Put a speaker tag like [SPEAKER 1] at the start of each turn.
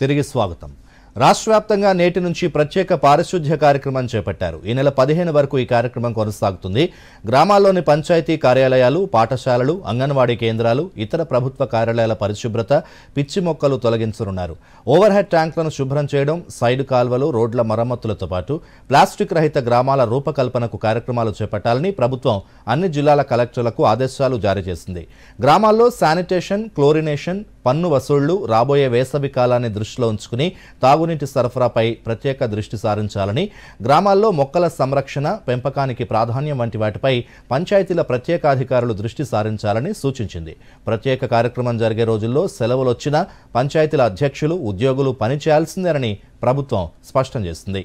[SPEAKER 1] తిరిగి స్వాగతం రాష్ట్ర వ్యాప్తంగా నేటి నుంచి ప్రత్యేక పారిశుద్ధ్య కార్యక్రమం చేపట్టారు ఈ నెల పదిహేను వరకు ఈ కార్యక్రమం కొనసాగుతుంది గ్రామాల్లోని పంచాయతీ కార్యాలయాలు పాఠశాలలు అంగన్వాడీ కేంద్రాలు ఇతర ప్రభుత్వ కార్యాలయాల పరిశుభ్రత పిచ్చి మొక్కలు తొలగించనున్నారు ఓవర్ హెడ్ ట్యాంకులను శుభ్రం చేయడం సైడ్ కాల్వలు రోడ్ల మరమ్మతులతో పాటు ప్లాస్టిక్ రహిత గ్రామాల రూపకల్పనకు కార్యక్రమాలు చేపట్టాలని ప్రభుత్వం అన్ని జిల్లాల కలెక్టర్లకు ఆదేశాలు జారీ చేసింది గ్రామాల్లో శానిటేషన్ క్లోరినేషన్ పన్ను వసూళ్లు రాబోయే వేసవి కాలాన్ని దృష్టిలో ఉంచుకుని తాగునీటి సరఫరాపై ప్రత్యేక దృష్టి సారించాలని గ్రామాల్లో మొక్కల సంరక్షణ పెంపకానికి ప్రాధాన్యం వంటి వాటిపై పంచాయతీల ప్రత్యేక అధికారులు దృష్టి సారించాలని సూచించింది ప్రత్యేక కార్యక్రమం జరిగే రోజుల్లో సెలవులొచ్చినా పంచాయతీల అధ్యక్షులు ఉద్యోగులు పనిచేయాల్సిందేనని ప్రభుత్వం స్పష్టం చేసింది